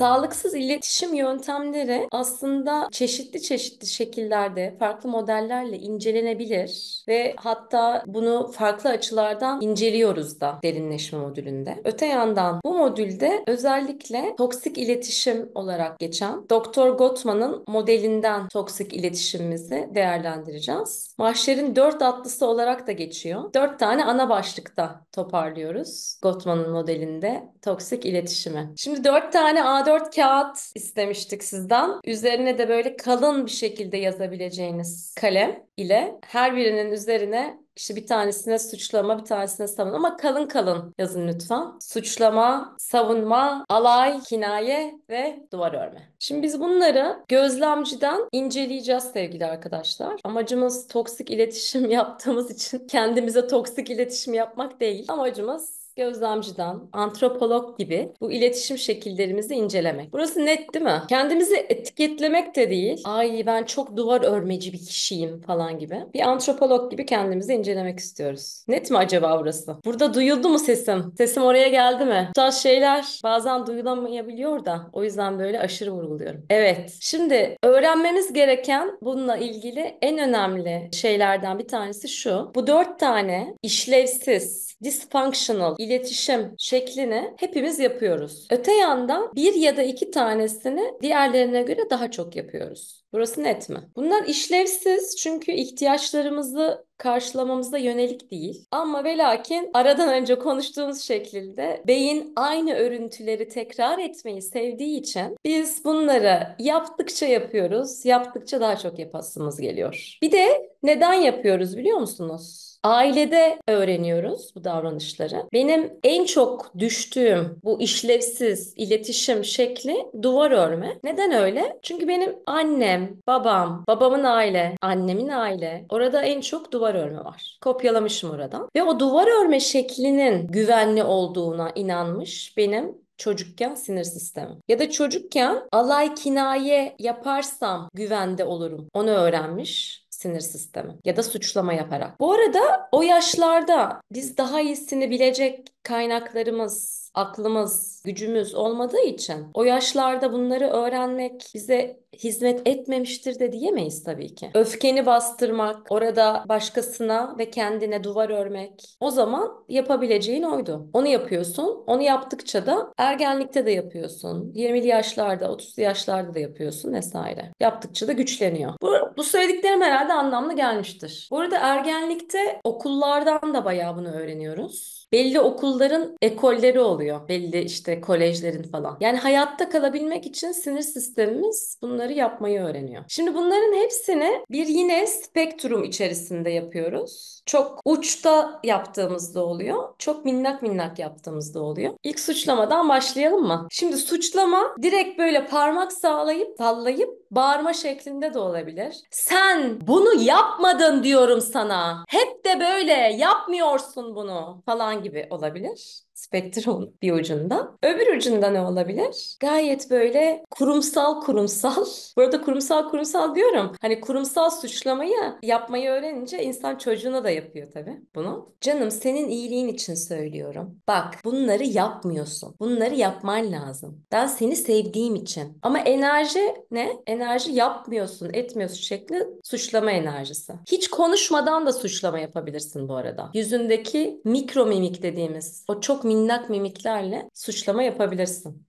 Sağlıksız iletişim yöntemleri aslında çeşitli çeşitli şekillerde farklı modellerle incelenebilir ve hatta bunu farklı açılardan inceliyoruz da derinleşme modülünde. Öte yandan bu modülde özellikle toksik iletişim olarak geçen Dr. Gottman'ın modelinden toksik iletişimimizi değerlendireceğiz. Mahşer'in dört atlısı olarak da geçiyor. Dört tane ana başlıkta toparlıyoruz Gottman'ın modelinde toksik iletişimi. Şimdi dört tane A4 a kağıt istemiştik sizden. Üzerine de böyle kalın bir şekilde yazabileceğiniz kalem ile her birinin üzerine işte bir tanesine suçlama, bir tanesine savunma ama kalın kalın yazın lütfen. Suçlama, savunma, alay, kinaye ve duvar örme. Şimdi biz bunları gözlemciden inceleyeceğiz sevgili arkadaşlar. Amacımız toksik iletişim yaptığımız için kendimize toksik iletişim yapmak değil. Amacımız gözlemciden, antropolog gibi bu iletişim şekillerimizi incelemek. Burası net değil mi? Kendimizi etiketlemek de değil. Ay ben çok duvar örmeci bir kişiyim falan gibi. Bir antropolog gibi kendimizi incelemek istiyoruz. Net mi acaba burası? Burada duyuldu mu sesim? Sesim oraya geldi mi? Bu tarz şeyler bazen duyulamayabiliyor da o yüzden böyle aşırı vurguluyorum. Evet. Şimdi öğrenmemiz gereken bununla ilgili en önemli şeylerden bir tanesi şu. Bu dört tane işlevsiz dysfunctional iletişim şeklini hepimiz yapıyoruz. Öte yandan bir ya da iki tanesini diğerlerine göre daha çok yapıyoruz. Burası net mi? Bunlar işlevsiz çünkü ihtiyaçlarımızı karşılamamıza yönelik değil. Ama ve lakin aradan önce konuştuğumuz şekilde beyin aynı örüntüleri tekrar etmeyi sevdiği için biz bunları yaptıkça yapıyoruz, yaptıkça daha çok yapasımız geliyor. Bir de neden yapıyoruz biliyor musunuz? Ailede öğreniyoruz bu davranışları. Benim en çok düştüğüm bu işlevsiz iletişim şekli duvar örme. Neden öyle? Çünkü benim annem, babam, babamın aile, annemin aile orada en çok duvar örme var. Kopyalamışım oradan. Ve o duvar örme şeklinin güvenli olduğuna inanmış benim çocukken sinir sistemi. Ya da çocukken alay kinaye yaparsam güvende olurum. Onu öğrenmiş sinir sistemi ya da suçlama yaparak. Bu arada o yaşlarda biz daha iyisini bilecek kaynaklarımız, aklımız, gücümüz olmadığı için o yaşlarda bunları öğrenmek bize hizmet etmemiştir de diyemeyiz tabii ki. Öfkeni bastırmak, orada başkasına ve kendine duvar örmek. O zaman yapabileceğin oydu. Onu yapıyorsun. Onu yaptıkça da ergenlikte de yapıyorsun. 20'li yaşlarda, 30'lu yaşlarda da yapıyorsun vesaire. Yaptıkça da güçleniyor. Bu, bu söylediklerim herhalde anlamlı gelmiştir. Bu arada ergenlikte okullardan da bayağı bunu öğreniyoruz belli okulların ekolleri oluyor. Belli işte kolejlerin falan. Yani hayatta kalabilmek için sinir sistemimiz bunları yapmayı öğreniyor. Şimdi bunların hepsini bir yine spektrum içerisinde yapıyoruz. Çok uçta yaptığımızda oluyor. Çok minnak minnak yaptığımızda oluyor. İlk suçlamadan başlayalım mı? Şimdi suçlama direkt böyle parmak sağlayıp sallayıp bağırma şeklinde de olabilir. Sen bunu yapmadın diyorum sana. Hep de böyle yapmıyorsun bunu falan gibi olabilir spektrumun bir ucunda. Öbür ucunda ne olabilir? Gayet böyle kurumsal kurumsal. Burada kurumsal kurumsal diyorum. Hani kurumsal suçlamayı yapmayı öğrenince insan çocuğuna da yapıyor tabii bunu. Canım senin iyiliğin için söylüyorum. Bak bunları yapmıyorsun. Bunları yapman lazım. Ben seni sevdiğim için. Ama enerji ne? Enerji yapmıyorsun, etmiyorsun şekli suçlama enerjisi. Hiç konuşmadan da suçlama yapabilirsin bu arada. Yüzündeki mikro mimik dediğimiz o çok minnak mimiklerle suçlama yapabilirsin.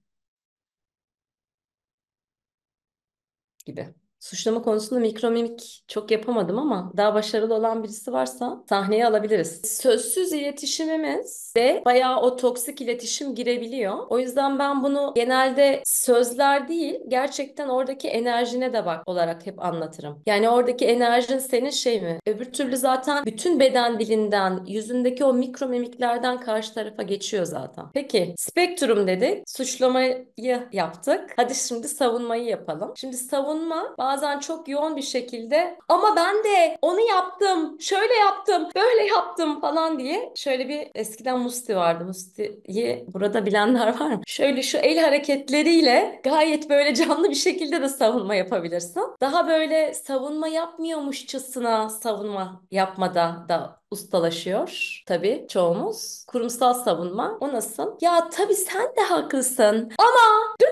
Gibi. Suçlama konusunda mikromimik çok yapamadım ama daha başarılı olan birisi varsa sahneye alabiliriz. Sözsüz iletişimimiz de bayağı o toksik iletişim girebiliyor. O yüzden ben bunu genelde sözler değil gerçekten oradaki enerjine de bak olarak hep anlatırım. Yani oradaki enerjin senin şey mi? Öbür türlü zaten bütün beden dilinden, yüzündeki o mikromimiklerden karşı tarafa geçiyor zaten. Peki spektrum dedik, suçlamayı yaptık. Hadi şimdi savunmayı yapalım. Şimdi savunma bazen çok yoğun bir şekilde ama ben de onu yaptım, şöyle yaptım, böyle yaptım falan diye şöyle bir eskiden Musti vardı. Musti'yi burada bilenler var mı? Şöyle şu el hareketleriyle gayet böyle canlı bir şekilde de savunma yapabilirsin. Daha böyle savunma yapmıyormuşçasına savunma yapmada da ustalaşıyor tabii çoğumuz. Kurumsal savunma o nasıl? Ya tabii sen de haklısın ama dün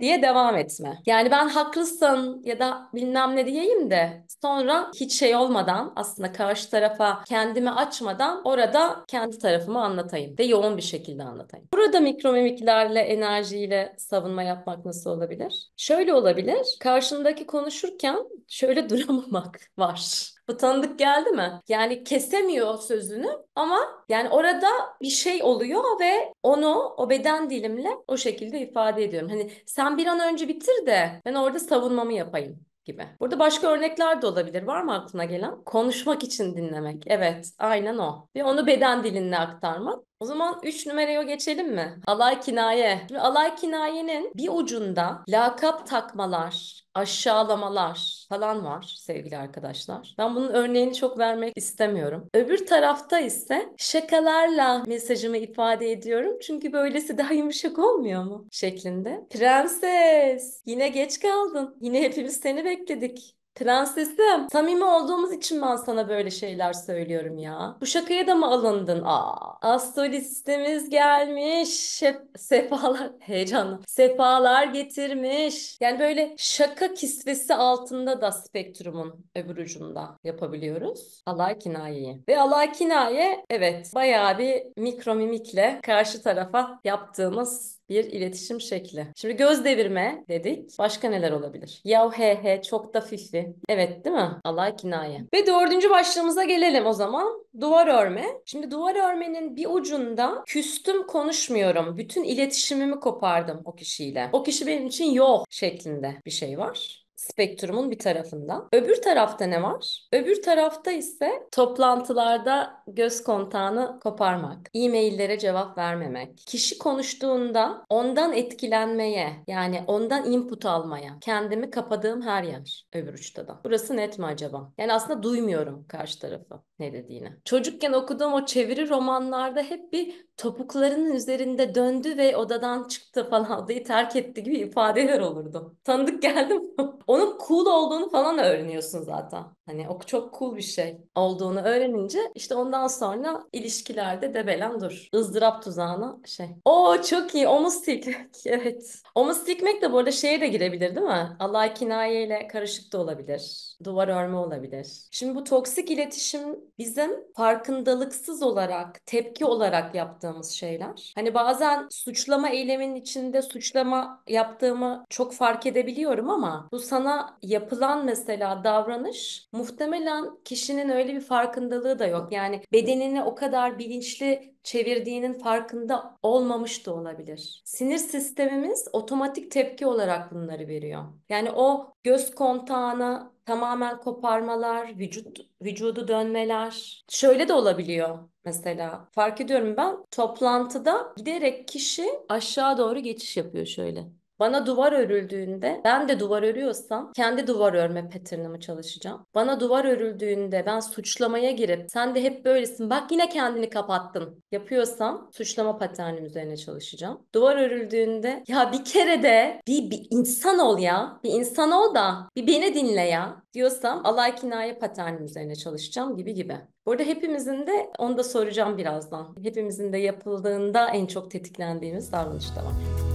diye devam etme. Yani ben haklısın ya da bilmem ne diyeyim de sonra hiç şey olmadan aslında karşı tarafa kendimi açmadan orada kendi tarafımı anlatayım ve yoğun bir şekilde anlatayım. Burada mikromimiklerle, enerjiyle savunma yapmak nasıl olabilir? Şöyle olabilir. Karşındaki konuşurken şöyle duramamak var. Bu tanıdık geldi mi? Yani kesemiyor sözünü ama yani orada bir şey oluyor ve onu o beden dilimle o şekilde ifade ediyorum. Hani sen bir an önce bitir de ben orada savunmamı yapayım gibi. Burada başka örnekler de olabilir. Var mı aklına gelen? Konuşmak için dinlemek. Evet, aynen o. Ve onu beden dilinle aktarmak. O zaman 3 numaraya geçelim mi? Alay kinaye. Şimdi alay kinayenin bir ucunda lakap takmalar, aşağılamalar falan var sevgili arkadaşlar. Ben bunun örneğini çok vermek istemiyorum. Öbür tarafta ise şakalarla mesajımı ifade ediyorum. Çünkü böylesi daha yumuşak olmuyor mu? Şeklinde. Prenses yine geç kaldın. Yine hepimiz seni bekledik. Prensesim, samimi olduğumuz için ben sana böyle şeyler söylüyorum ya. Bu şakaya da mı alındın? Aa, astrolistimiz gelmiş. Şef, sefalar, heyecanlı. Sefalar getirmiş. Yani böyle şaka kisvesi altında da spektrumun öbür ucunda yapabiliyoruz. Alay kinayeyi. Ve alay kinaye evet bayağı bir mikromimikle karşı tarafa yaptığımız bir iletişim şekli. Şimdi göz devirme dedik. Başka neler olabilir? Yav he he çok da fifi. Evet değil mi? Allah kinaye. Ve dördüncü başlığımıza gelelim o zaman. Duvar örme. Şimdi duvar örmenin bir ucunda küstüm konuşmuyorum. Bütün iletişimimi kopardım o kişiyle. O kişi benim için yok şeklinde bir şey var spektrumun bir tarafında. Öbür tarafta ne var? Öbür tarafta ise toplantılarda göz kontağını koparmak, e-maillere cevap vermemek, kişi konuştuğunda ondan etkilenmeye yani ondan input almaya kendimi kapadığım her yer öbür uçta da. Burası net mi acaba? Yani aslında duymuyorum karşı tarafı ne dediğini. Çocukken okuduğum o çeviri romanlarda hep bir topuklarının üzerinde döndü ve odadan çıktı falan odayı terk etti gibi ifadeler olurdu. Tanıdık geldi mi? onun cool olduğunu falan öğreniyorsun zaten. Hani o çok cool bir şey olduğunu öğrenince işte ondan sonra ilişkilerde debelen dur. ızdırap tuzağına şey. O çok iyi. Omuz silkmek. evet. Omuz silkmek de bu arada şeye de girebilir değil mi? Allah kinayeyle karışık da olabilir. Duvar örme olabilir. Şimdi bu toksik iletişim bizim farkındalıksız olarak, tepki olarak yaptığımız şeyler. Hani bazen suçlama eyleminin içinde suçlama yaptığımı çok fark edebiliyorum ama bu sana yapılan mesela davranış muhtemelen kişinin öyle bir farkındalığı da yok. Yani bedenini o kadar bilinçli çevirdiğinin farkında olmamış da olabilir. Sinir sistemimiz otomatik tepki olarak bunları veriyor. Yani o göz kontağına tamamen koparmalar, vücut vücudu dönmeler. Şöyle de olabiliyor mesela. Fark ediyorum ben toplantıda giderek kişi aşağı doğru geçiş yapıyor şöyle. Bana duvar örüldüğünde ben de duvar örüyorsam kendi duvar örme pattern'ımı çalışacağım. Bana duvar örüldüğünde ben suçlamaya girip sen de hep böylesin bak yine kendini kapattın yapıyorsam suçlama paternim üzerine çalışacağım. Duvar örüldüğünde ya bir kere de bir, bir insan ol ya bir insan ol da bir beni dinle ya diyorsam alay kinaye paternim üzerine çalışacağım gibi gibi. Burada hepimizin de onu da soracağım birazdan. Hepimizin de yapıldığında en çok tetiklendiğimiz davranış da var.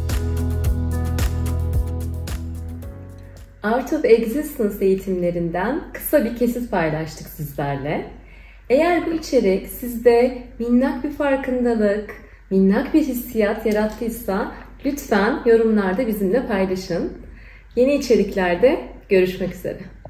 Art of Existence eğitimlerinden kısa bir kesit paylaştık sizlerle. Eğer bu içerik sizde minnak bir farkındalık, minnak bir hissiyat yarattıysa lütfen yorumlarda bizimle paylaşın. Yeni içeriklerde görüşmek üzere.